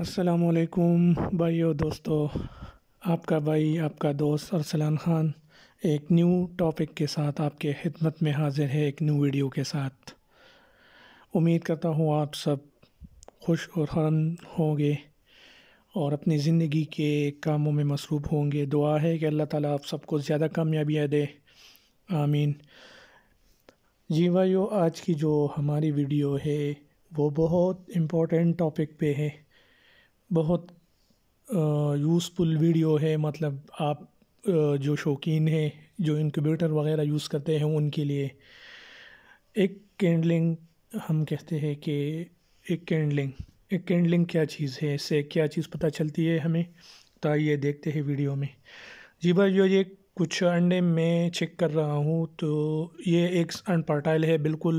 असलकुम भाइयों दोस्तों आपका भाई आपका दोस्त अरसलान ख़ान एक न्यू टॉपिक के साथ आपके खिदमत में हाजिर है एक न्यू वीडियो के साथ उम्मीद करता हूँ आप सब खुश और हरन होंगे और अपनी ज़िंदगी के कामों में मसरूफ़ होंगे दुआ है कि अल्लाह ताला आप सबको ज़्यादा कामयाबियाँ दे आमीन जी भाई आज की जो हमारी वीडियो है वो बहुत इम्पोर्टेंट टॉपिक पे है बहुत यूज़फुल वीडियो है मतलब आप जो शौकीन हैं जो इनक्यूबेटर वगैरह यूज़ करते हैं उनके लिए एक कैंडलिंग हम कहते हैं कि एक कैंडलिंग एक कैंडलिंग क्या चीज़ है इससे क्या चीज़ पता चलती है हमें तो आइए देखते हैं वीडियो में जी भाई जो ये कुछ अंडे मैं चेक कर रहा हूँ तो ये एक अनपर्टाइल है बिल्कुल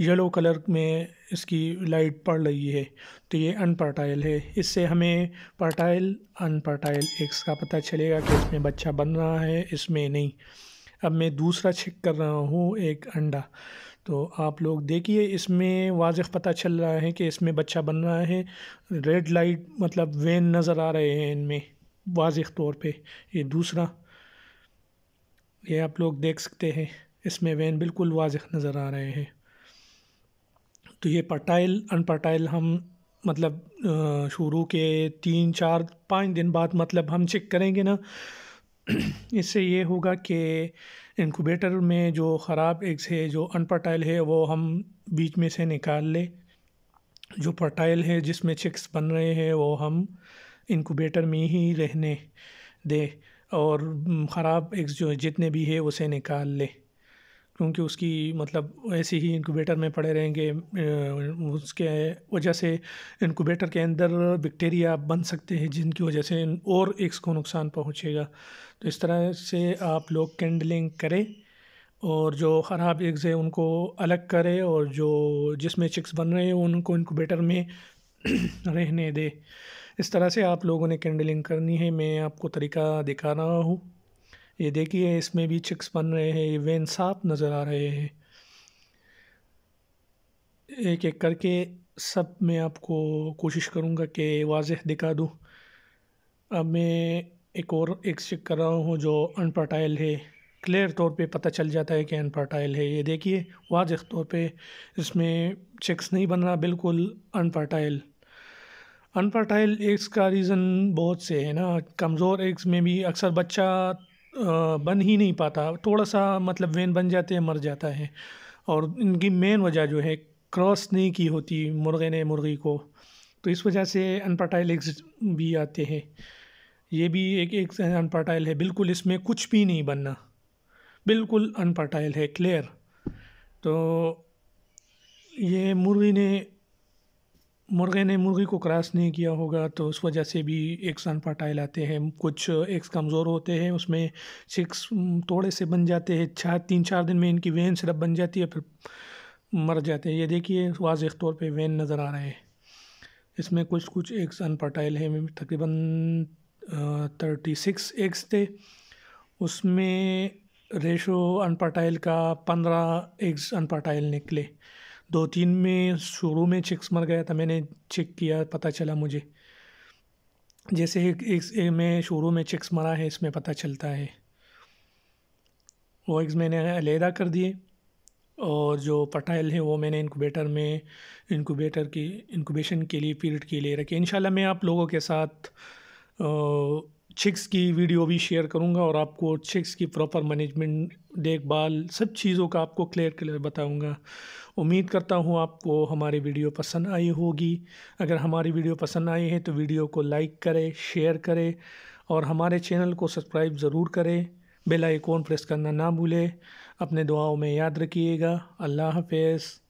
येलो कलर में इसकी लाइट पड़ रही है तो ये अनपर्टाइल है इससे हमें पर्टाइल अनपर्टाइल एक्स का पता चलेगा कि इसमें बच्चा बन रहा है इसमें नहीं अब मैं दूसरा चेक कर रहा हूँ एक अंडा तो आप लोग देखिए इसमें वाज पता चल रहा है कि इसमें बच्चा बन रहा है रेड लाइट मतलब वैन नज़र आ रहे हैं इनमें वाज तौर पे ये दूसरा ये आप लोग देख सकते हैं इसमें वैन बिल्कुल वाज नज़र आ रहे हैं तो ये पटाइल अनपटाइल हम मतलब शुरू के तीन चार पाँच दिन बाद मतलब हम चेक करेंगे ना इससे ये होगा कि इनक्यूबेटर में जो ख़राब एग्स है जो अनपर्टाइल है वो हम बीच में से निकाल ले जो पर्टाइल है जिसमें चिक्स बन रहे हैं वो हम इनक्यूबेटर में ही रहने दें और ख़राब एग्स जो जितने भी है उसे निकाल ले क्योंकि उसकी मतलब ऐसे ही इनक्यूबेटर में पड़े रहेंगे उसके वजह से इनक्यूबेटर के अंदर बैक्टीरिया बन सकते हैं जिनकी वजह से और एक्स को नुकसान पहुंचेगा तो इस तरह से आप लोग कैंडलिंग करें और जो ख़राब एग्ज़ है उनको अलग करें और जो जिसमें चिक्स बन रहे हैं उनको इनक्यूबेटर में रहने दे इस तरह से आप लोगों ने कैंडलिंग करनी है मैं आपको तरीका दिखा रहा हूँ ये देखिए इसमें भी चिक्स बन रहे हैं ये वेन साफ नज़र आ रहे हैं एक एक करके सब मैं आपको कोशिश करूँगा कि वाजह दिखा दूँ अब मैं एक और एक चेक कर रहा हूँ जो अनपर्टाइल है क्लियर तौर पे पता चल जाता है कि अनपर्टाइल है ये देखिए वाज तौर पे इसमें चेक्स नहीं बन रहा बिल्कुल अनपर्टाइल अनपर्टाइल एग्स का रीज़न बहुत से है ना कमज़ोर एग्स में भी अक्सर बच्चा बन ही नहीं पाता थोड़ा सा मतलब वेन बन जाते हैं मर जाता है और इनकी मेन वजह जो है क्रॉस नहीं की होती मुर्गे ने मुर्गी को तो इस वजह से अनपर्टाइल एग्स भी आते हैं ये भी एक एक अनपर्टाइल है बिल्कुल इसमें कुछ भी नहीं बनना बिल्कुल अनपर्टाइल है क्लियर तो ये मुर्गी ने मुर्गे ने मुर्गी को क्रॉस नहीं किया होगा तो उस वजह से भी एक फर्टाइल आते हैं कुछ एग्स कमज़ोर होते हैं उसमें सिक्स थोड़े से बन जाते हैं छः तीन चार दिन में इनकी वेन सिर्फ बन जाती है फिर मर जाते हैं ये देखिए वाज तौर पे वेन नज़र आ रहे हैं इसमें कुछ कुछ एग्स अनफर्टाइल हैं तकरीबन थर्टी सिक्स एग्स थे उसमें रेशो अनफर्टाइल का पंद्रह एग्स अनफर्टाइल निकले दो तीन में शुरू में चिक्स मर गया था मैंने चेक किया पता चला मुझे जैसे एक, एक में शुरू में चिक्स मरा है इसमें पता चलता है वो एग्स मैंने अलहदा कर दिए और जो पटाइल है वो मैंने इनकोबेटर में इनकोबेटर की इनकोबेशन के लिए पीरियड के लिए रखे इन मैं आप लोगों के साथ चिक्स की वीडियो भी शेयर करूंगा और आपको चिक्स की प्रॉपर मैनेजमेंट देखभाल सब चीज़ों का आपको क्लियर क्लियर बताऊंगा उम्मीद करता हूँ आपको हमारी वीडियो पसंद आई होगी अगर हमारी वीडियो पसंद आई है तो वीडियो को लाइक करें शेयर करें और हमारे चैनल को सब्सक्राइब ज़रूर करें बेल आइकॉन प्रेस करना ना भूलें अपने दुआओं में याद रखिएगा अल्लाह हाफिज़